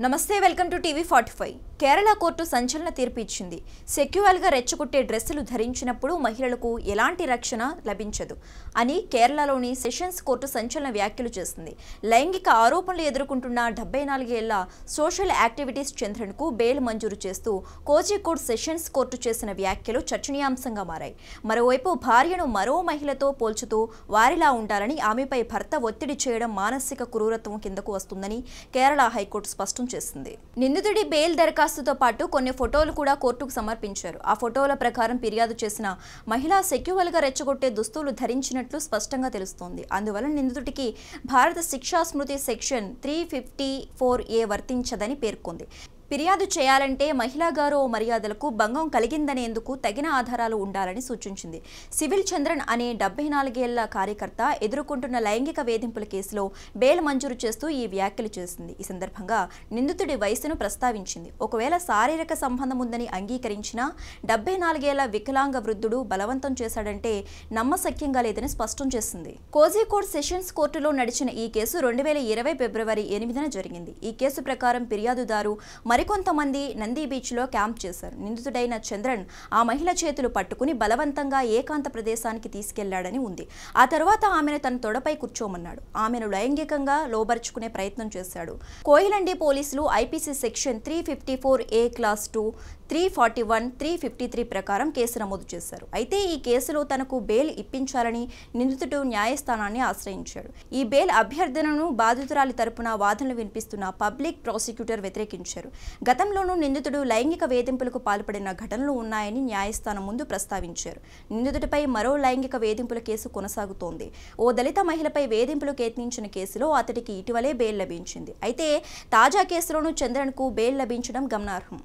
नमस्ते welcome to TV 45 Kerala court సంచలన తీర్పు ఇచ్చింది సెక్యువల్గా రెచ్చగొట్టే డ్రెస్సులు ధరించినప్పుడు మహిళలకు ఎలాంటి రక్షణ లభించదు అని కేరళలోని సెషన్స్ కోర్టు సంచలన వ్యాఖ్యలు చేసింది లైంగిక ఆరోపణలు ఎదుర్కొంటున్న డెబ్బై నాలుగేళ్ల సోషల్ యాక్టివిటీస్ చంద్రన్కు బెయిల్ మంజూరు చేస్తూ కోజికోడ్ సెషన్స్ కోర్టు చేసిన వ్యాఖ్యలు చర్చనీయాంశంగా మారాయి మరోవైపు భార్యను మరో మహిళతో పోల్చుతూ వారిలా ఉండాలని ఆమెపై భర్త ఒత్తిడి చేయడం మానసిక క్రూరత్వం కిందకు వస్తుందని కేరళ హైకోర్టు స్పష్టం చేసింది నిందితుడి బెయిల్ దరఖాస్తు దరఖాస్తుతో పాటు కొన్ని ఫోటోలు కూడా కోర్టుకు సమర్పించారు ఆ ఫోటోల ప్రకారం ఫిర్యాదు చేసిన మహిళ గా రెచ్చగొట్టే దుస్తులు ధరించినట్లు స్పష్టంగా తెలుస్తోంది అందువల్ల నిందితుడికి భారత శిక్షా స్మృతి section three fifty four A వర్తించదని పేర్కొంది ఫిర్యాదు చేయాలంటే మహిళా గౌరవ మర్యాదలకు భంగం కలిగిందనేందుకు తగిన ఆధారాలు ఉండాలని సూచించింది సివిల్ చంద్రన్ అనే డెబ్బై నాలుగేళ్ల కార్యకర్త ఎదుర్కొంటున్న లైంగిక వేధింపుల కేసులో బెయిల్ మంజూరు చేస్తూ ఈ వ్యాఖ్యలు చేసింది ఈ సందర్భంగా నిందితుడి వయసును ప్రస్తావించింది ఒకవేళ శారీరక సంబంధం ఉందని అంగీకరించినా డెబ్బై నాలుగేళ్ల వికలాంగ వృద్ధుడు బలవంతం చేశాడంటే నమ్మసక్యంగా లేదని స్పష్టం చేసింది కోజికోడ్ సెషన్స్ కోర్టులో నడిచిన ఈ కేసు రెండు వేల ఇరవై ఫిబ్రవరి ఎనిమిదిన జరిగింది ఈ కేసు ప్రకారం ఫిర్యాదుదారు మరికొంతమంది నంది బీచ్లో క్యాంప్ చేశారు నిందితుడైన చంద్రన్ ఆ మహిళ చేతులు పట్టుకుని బలవంతంగా ఏకాంత ప్రదేశానికి తీసుకెళ్లాడని ఉంది ఆ తర్వాత ఆమెను తన తొడపై కూర్చోమన్నాడు ఆమెను లైంగికంగా లోబరుచుకునే ప్రయత్నం చేశాడు కోయిలండి పోలీసులు IPC section three fifty four A clause two three forty one three fifty three ప్రకారం కేసు నమోదు చేశారు అయితే ఈ కేసులో తనకు బెయిల్ ఇప్పించాలని నిందితుడు న్యాయస్థానాన్ని ఆశ్రయించాడు ఈ బెయిల్ అభ్యర్థనను బాధితురాలి తరపున వాదనలు వినిపిస్తున్న పబ్లిక్ ప్రాసిక్యూటర్ వ్యతిరేకించారు గతంలోనూ నిందితుడు లైంగిక వేధింపులకు పాల్పడిన ఘటనలు ఉన్నాయని న్యాయస్థానం ముందు ప్రస్తావించారు నిందితుడిపై మరో లైంగిక వేధింపుల కేసు కొనసాగుతోంది ఓ దళిత మహిళపై వేధింపులకు యత్నించిన కేసులో అతడికి ఇటీవలే బెయిల్ లభించింది అయితే తాజా కేసులోనూ చంద్రన్కు బెయిల్ లభించడం గమనార్హం